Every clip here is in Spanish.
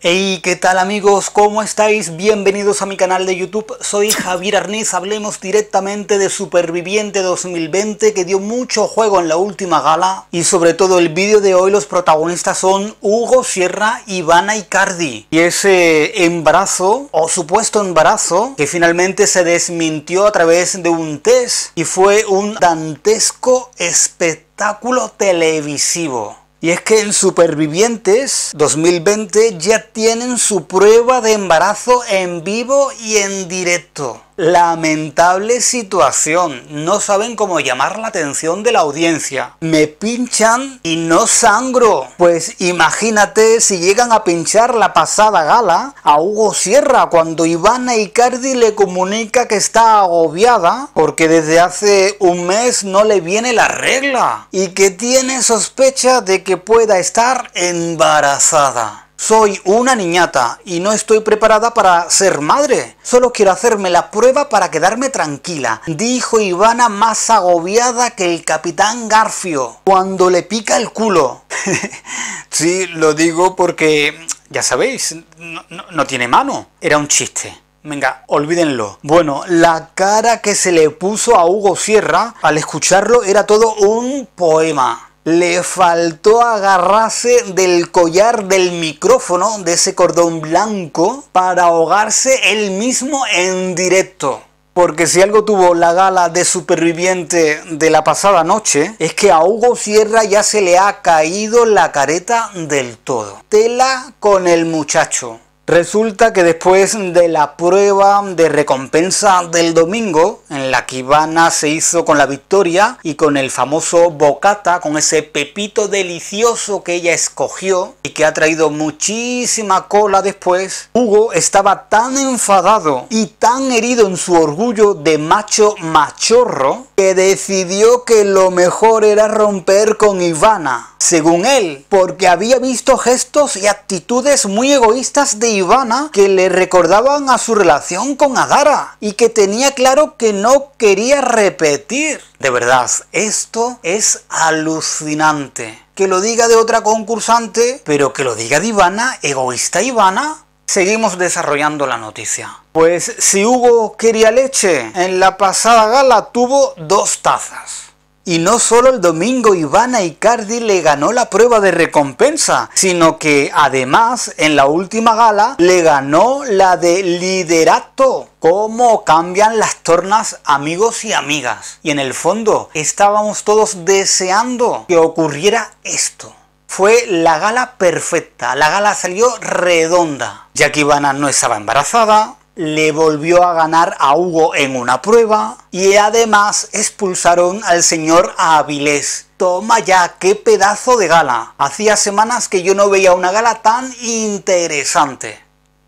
Hey, ¿qué tal amigos? ¿Cómo estáis? Bienvenidos a mi canal de YouTube. Soy Javier Arnés. Hablemos directamente de Superviviente 2020 que dio mucho juego en la última gala. Y sobre todo el vídeo de hoy los protagonistas son Hugo Sierra, Ivana Icardi. Y ese embarazo o supuesto embarazo que finalmente se desmintió a través de un test y fue un dantesco espectáculo televisivo. Y es que en Supervivientes 2020 ya tienen su prueba de embarazo en vivo y en directo. Lamentable situación, no saben cómo llamar la atención de la audiencia. Me pinchan y no sangro. Pues imagínate si llegan a pinchar la pasada gala a Hugo Sierra cuando Ivana Icardi le comunica que está agobiada porque desde hace un mes no le viene la regla y que tiene sospecha de que pueda estar embarazada. Soy una niñata y no estoy preparada para ser madre. Solo quiero hacerme la prueba para quedarme tranquila, dijo Ivana más agobiada que el capitán Garfio cuando le pica el culo. sí, lo digo porque, ya sabéis, no, tiene mano. Era un chiste. Venga, olvídenlo. Bueno, la cara que se le puso a Hugo Sierra al escucharlo era todo un poema le faltó agarrarse del collar del micrófono, de ese cordón blanco, para ahogarse él mismo en directo. Porque si algo tuvo la gala de superviviente de la pasada noche, es que a Hugo Sierra ya se le ha caído la careta del todo. Tela con el muchacho. Resulta que después de la prueba de recompensa del domingo, en la que Ivana se hizo con la victoria y con el famoso bocata, con ese pepito delicioso que ella escogió y que ha traído muchísima cola después, Hugo estaba tan enfadado y tan herido en su orgullo de macho machorro que decidió que lo mejor era romper con Ivana según él, porque había visto gestos y actitudes muy egoístas de Ivana que le recordaban a su relación con Adara y que tenía claro que no quería repetir. De verdad, esto es alucinante. Que lo diga de otra concursante, pero que lo diga de Ivana, egoísta Ivana. Seguimos desarrollando la noticia. Pues si Hugo quería leche, en la pasada gala tuvo dos tazas. Y no solo el domingo Ivana Icardi le ganó la prueba de recompensa, sino que además en la última gala le ganó la de liderato. ¿Cómo cambian las tornas amigos y amigas? Y en el fondo estábamos todos deseando que ocurriera esto fue la gala perfecta, la gala salió redonda, ya que Ivana no estaba embarazada, le volvió a ganar a Hugo en una prueba y además expulsaron al señor Avilés. Toma ya, qué pedazo de gala. Hacía semanas que yo no veía una gala tan interesante.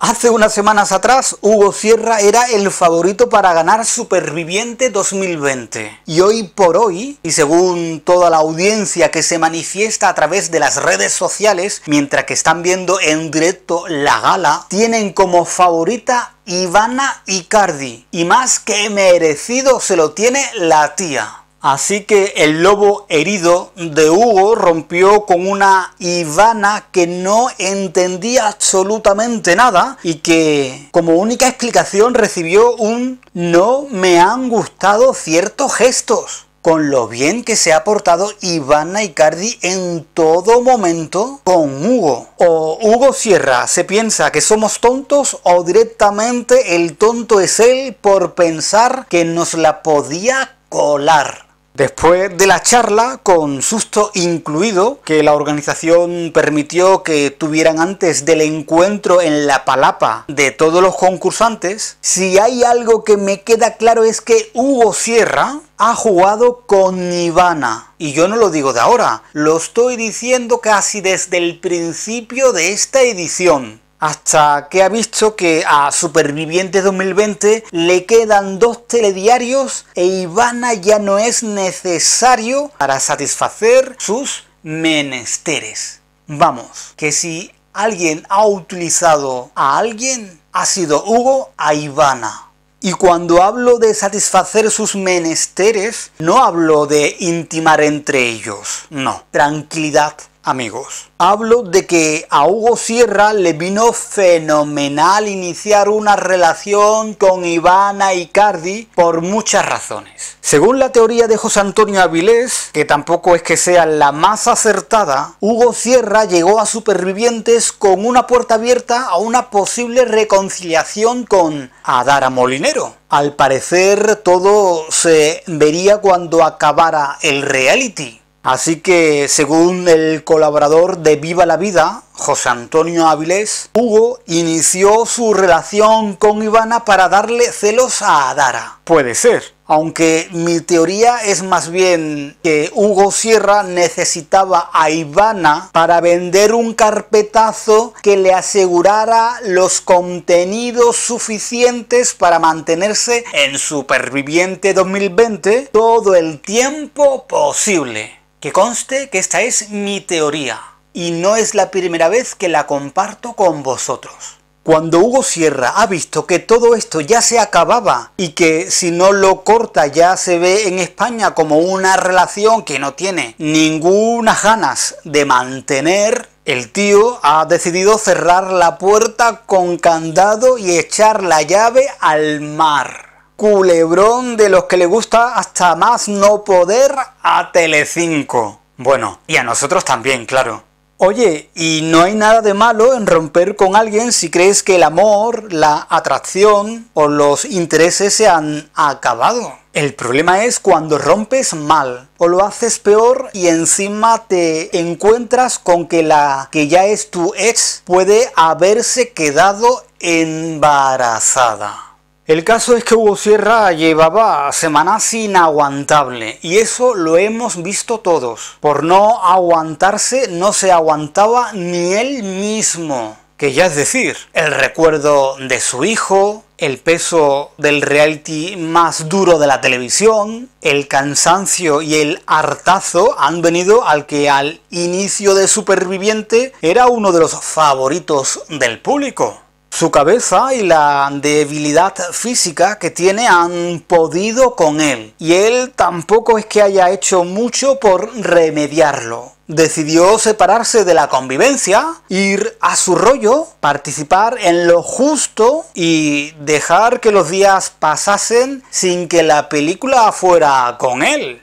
Hace unas semanas atrás, Hugo Sierra era el favorito para ganar Superviviente 2020. Y hoy por hoy, y según toda la audiencia que se manifiesta a través de las redes sociales, mientras que están viendo en directo la gala, tienen como favorita Ivana Icardi. Y más que merecido se lo tiene la tía. Así que el lobo herido de Hugo rompió con una Ivana que no entendía absolutamente nada y que como única explicación recibió un no me han gustado ciertos gestos con lo bien que se ha portado Ivana Icardi en todo momento con Hugo. O Hugo Sierra se piensa que somos tontos o directamente el tonto es él por pensar que nos la podía colar. Después de la charla, con susto incluido, que la organización permitió que tuvieran antes del encuentro en la palapa de todos los concursantes, si hay algo que me queda claro es que Hugo Sierra ha jugado con Ivana. Y yo no lo digo de ahora, lo estoy diciendo casi desde el principio de esta edición hasta que ha visto que a Supervivientes 2020 le quedan dos telediarios e Ivana ya no es necesario para satisfacer sus menesteres. Vamos, que si alguien ha utilizado a alguien, ha sido Hugo a Ivana. Y cuando hablo de satisfacer sus menesteres, no hablo de intimar entre ellos, no. Tranquilidad, amigos. Hablo de que a Hugo Sierra le vino fenomenal iniciar una relación con Ivana Icardi por muchas razones. Según la teoría de José Antonio Avilés, que tampoco es que sea la más acertada, Hugo Sierra llegó a Supervivientes con una puerta abierta a una posible reconciliación con Adara Molinero. Al parecer todo se vería cuando acabara el reality. Así que, según el colaborador de Viva la Vida, José Antonio Áviles, Hugo inició su relación con Ivana para darle celos a Adara. Puede ser. Aunque mi teoría es más bien que Hugo Sierra necesitaba a Ivana para vender un carpetazo que le asegurara los contenidos suficientes para mantenerse en Superviviente 2020 todo el tiempo posible. Que conste que esta es mi teoría y no es la primera vez que la comparto con vosotros. Cuando Hugo Sierra ha visto que todo esto ya se acababa y que si no lo corta ya se ve en España como una relación que no tiene ninguna ganas de mantener, el tío ha decidido cerrar la puerta con candado y echar la llave al mar culebrón de los que le gusta hasta más no poder a Telecinco. Bueno, y a nosotros también, claro. Oye, y no hay nada de malo en romper con alguien si crees que el amor, la atracción o los intereses se han acabado. El problema es cuando rompes mal o lo haces peor y encima te encuentras con que la que ya es tu ex puede haberse quedado embarazada. El caso es que Hugo Sierra llevaba semanas inaguantable y eso lo hemos visto todos. Por no aguantarse no se aguantaba ni él mismo. Que ya es decir, el recuerdo de su hijo, el peso del reality más duro de la televisión, el cansancio y el hartazo han venido al que al inicio de Superviviente era uno de los favoritos del público. Su cabeza y la debilidad física que tiene han podido con él, y él tampoco es que haya hecho mucho por remediarlo. Decidió separarse de la convivencia, ir a su rollo, participar en lo justo y dejar que los días pasasen sin que la película fuera con él.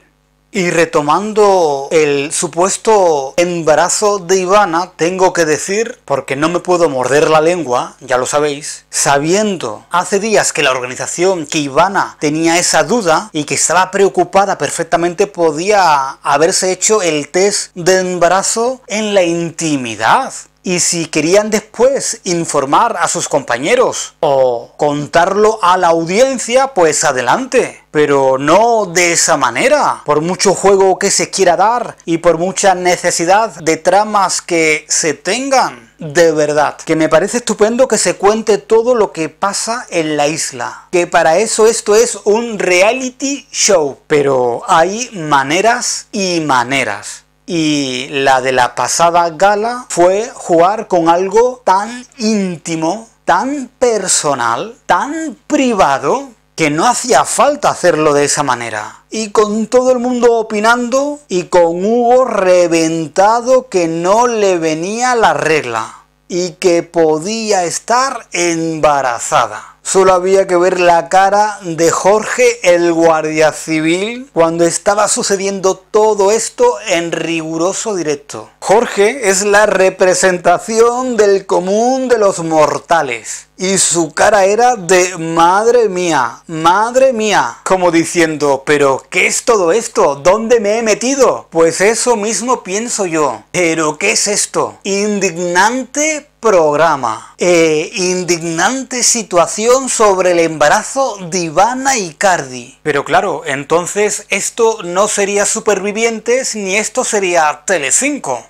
Y retomando el supuesto embarazo de Ivana, tengo que decir, porque no me puedo morder la lengua, ya lo sabéis, sabiendo hace días que la organización, que Ivana tenía esa duda y que estaba preocupada perfectamente, podía haberse hecho el test de embarazo en la intimidad. Y si querían después informar a sus compañeros o contarlo a la audiencia, pues adelante. Pero no de esa manera. Por mucho juego que se quiera dar y por mucha necesidad de tramas que se tengan. De verdad, que me parece estupendo que se cuente todo lo que pasa en la isla. Que para eso esto es un reality show. Pero hay maneras y maneras. Y la de la pasada gala fue jugar con algo tan íntimo, tan personal, tan privado, que no hacía falta hacerlo de esa manera. Y con todo el mundo opinando y con Hugo reventado que no le venía la regla y que podía estar embarazada. Solo había que ver la cara de Jorge el guardia civil cuando estaba sucediendo todo esto en riguroso directo. Jorge es la representación del común de los mortales. Y su cara era de madre mía, madre mía. Como diciendo, pero ¿qué es todo esto? ¿Dónde me he metido? Pues eso mismo pienso yo. Pero ¿qué es esto? Indignante programa. Eh, indignante situación sobre el embarazo de Ivana y Cardi. Pero claro, entonces esto no sería Supervivientes ni esto sería Tele 5.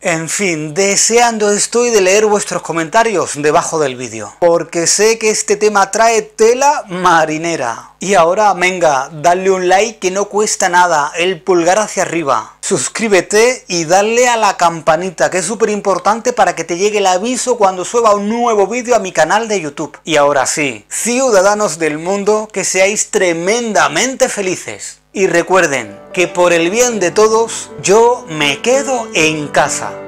En fin, deseando estoy de leer vuestros comentarios debajo del vídeo, porque sé que este tema trae tela marinera. Y ahora, venga, dale un like que no cuesta nada, el pulgar hacia arriba. Suscríbete y dale a la campanita, que es súper importante para que te llegue el aviso cuando suba un nuevo vídeo a mi canal de YouTube. Y ahora sí, ciudadanos del mundo, que seáis tremendamente felices. Y recuerden que por el bien de todos, yo me quedo en casa.